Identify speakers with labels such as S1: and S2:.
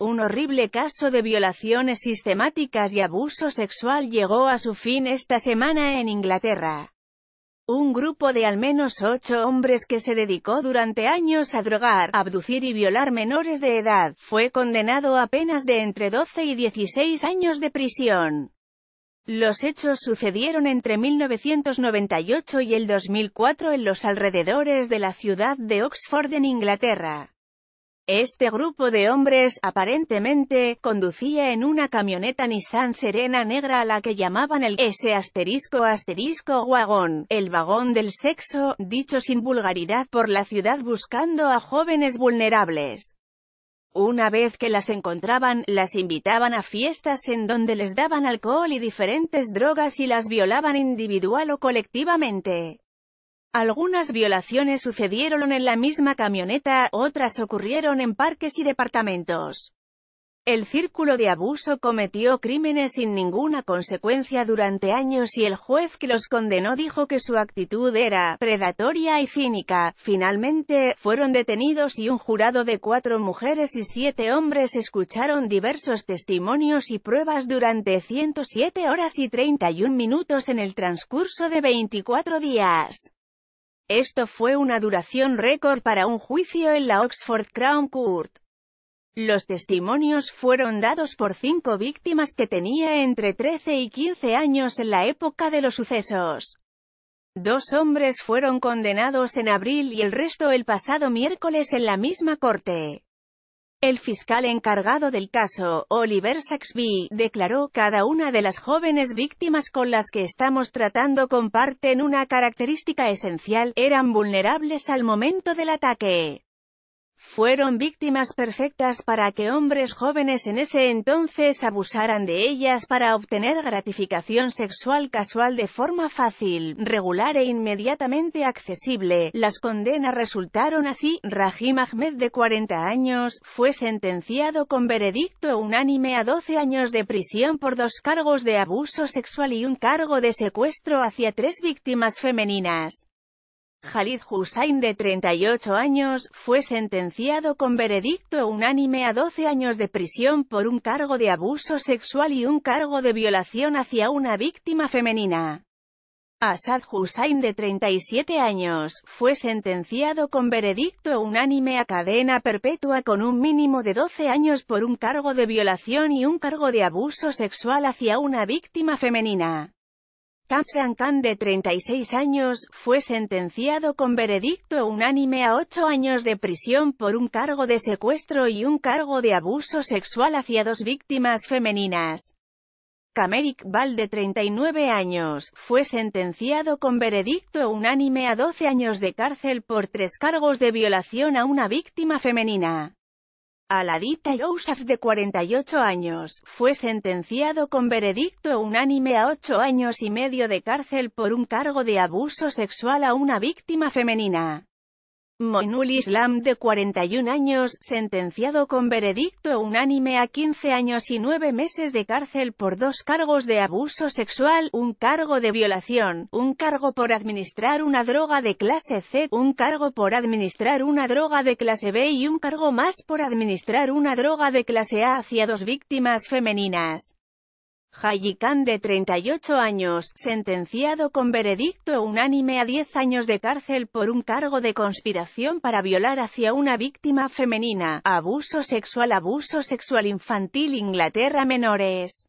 S1: Un horrible caso de violaciones sistemáticas y abuso sexual llegó a su fin esta semana en Inglaterra. Un grupo de al menos ocho hombres que se dedicó durante años a drogar, abducir y violar menores de edad, fue condenado a penas de entre 12 y 16 años de prisión. Los hechos sucedieron entre 1998 y el 2004 en los alrededores de la ciudad de Oxford en Inglaterra. Este grupo de hombres, aparentemente, conducía en una camioneta Nissan Serena negra a la que llamaban el S asterisco asterisco vagón, el vagón del sexo, dicho sin vulgaridad por la ciudad buscando a jóvenes vulnerables. Una vez que las encontraban, las invitaban a fiestas en donde les daban alcohol y diferentes drogas y las violaban individual o colectivamente. Algunas violaciones sucedieron en la misma camioneta, otras ocurrieron en parques y departamentos. El círculo de abuso cometió crímenes sin ninguna consecuencia durante años y el juez que los condenó dijo que su actitud era predatoria y cínica. Finalmente, fueron detenidos y un jurado de cuatro mujeres y siete hombres escucharon diversos testimonios y pruebas durante 107 horas y 31 minutos en el transcurso de 24 días. Esto fue una duración récord para un juicio en la Oxford Crown Court. Los testimonios fueron dados por cinco víctimas que tenía entre 13 y 15 años en la época de los sucesos. Dos hombres fueron condenados en abril y el resto el pasado miércoles en la misma corte. El fiscal encargado del caso, Oliver Saxby, declaró, cada una de las jóvenes víctimas con las que estamos tratando comparten una característica esencial, eran vulnerables al momento del ataque fueron víctimas perfectas para que hombres jóvenes en ese entonces abusaran de ellas para obtener gratificación sexual casual de forma fácil, regular e inmediatamente accesible. Las condenas resultaron así. Rahim Ahmed, de 40 años, fue sentenciado con veredicto unánime a 12 años de prisión por dos cargos de abuso sexual y un cargo de secuestro hacia tres víctimas femeninas. Khalid Hussein de 38 años, fue sentenciado con veredicto unánime a 12 años de prisión por un cargo de abuso sexual y un cargo de violación hacia una víctima femenina. Asad Hussein de 37 años, fue sentenciado con veredicto unánime a cadena perpetua con un mínimo de 12 años por un cargo de violación y un cargo de abuso sexual hacia una víctima femenina. Kamsan Khan de 36 años, fue sentenciado con veredicto unánime a 8 años de prisión por un cargo de secuestro y un cargo de abuso sexual hacia dos víctimas femeninas. Kamerik Bal de 39 años, fue sentenciado con veredicto unánime a 12 años de cárcel por tres cargos de violación a una víctima femenina. Aladita Yousaf de 48 años, fue sentenciado con veredicto unánime a ocho años y medio de cárcel por un cargo de abuso sexual a una víctima femenina. Moinul Islam de 41 años, sentenciado con veredicto unánime a 15 años y 9 meses de cárcel por dos cargos de abuso sexual, un cargo de violación, un cargo por administrar una droga de clase C, un cargo por administrar una droga de clase B y un cargo más por administrar una droga de clase A hacia dos víctimas femeninas. Hayikan de 38 años, sentenciado con veredicto unánime a 10 años de cárcel por un cargo de conspiración para violar hacia una víctima femenina, abuso sexual abuso sexual infantil Inglaterra menores.